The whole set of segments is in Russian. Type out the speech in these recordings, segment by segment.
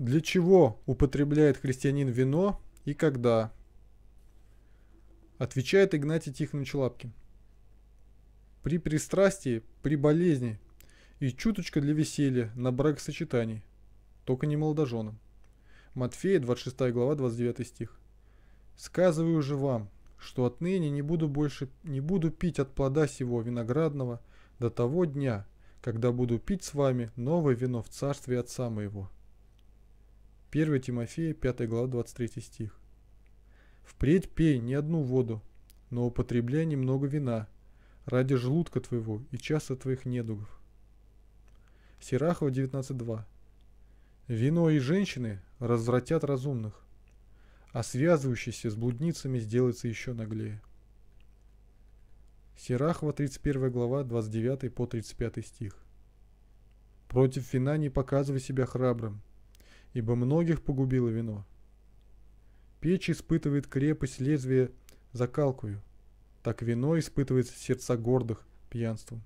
Для чего употребляет христианин вино и когда? Отвечает Игнатий Тихонович Лапкин. При пристрастии, при болезни и чуточка для веселья на бракосочетании, только не молодоженам. Матфея, 26 глава, 29 стих. «Сказываю же вам, что отныне не буду больше, не буду пить от плода сего виноградного до того дня, когда буду пить с вами новое вино в царстве Отца моего». 1 Тимофея, 5 глава, 23 стих. «Впредь пей не одну воду, но употребляй немного вина, ради желудка твоего и часа твоих недугов». Сирахова 19.2. «Вино и женщины развратят разумных, а связывающийся с блудницами сделается еще наглее». Сирахова 31 глава, 29 по 35 стих. «Против вина не показывай себя храбрым, ибо многих погубило вино. Печь испытывает крепость лезвия закалкую, так вино испытывает сердца гордых пьянством.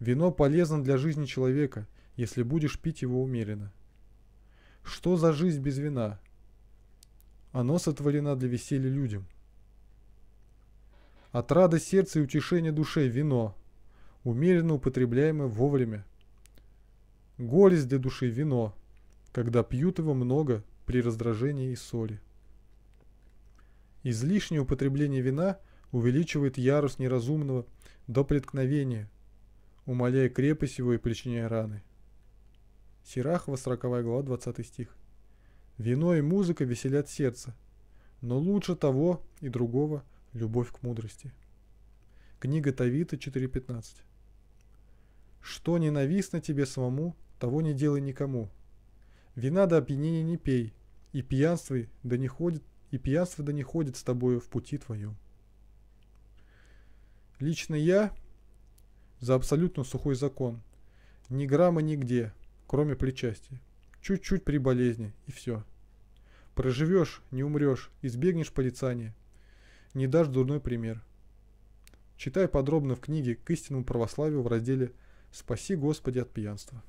Вино полезно для жизни человека, если будешь пить его умеренно. Что за жизнь без вина? Оно сотворено для веселья людям. Отрада сердца и утешение душе – вино, умеренно употребляемое вовремя. Горесть для души – вино, когда пьют его много при раздражении и соли. Излишнее употребление вина увеличивает ярус неразумного до преткновения, умаляя крепость его и причиняя раны. Сирахова, 40 глава, 20 стих. Вино и музыка веселят сердце, но лучше того и другого любовь к мудрости. Книга Тавита 4.15. Что ненавистно тебе самому, того не делай никому – Вина до опьянения не пей, и пьянство да не ходит, и пьянство да не ходит с тобою в пути твоем. Лично я за абсолютно сухой закон. Ни грамма нигде, кроме причастия. Чуть-чуть при болезни, и все. Проживешь, не умрешь, избегнешь порицания. Не дашь дурной пример. Читай подробно в книге «К истинному православию» в разделе «Спаси Господи от пьянства».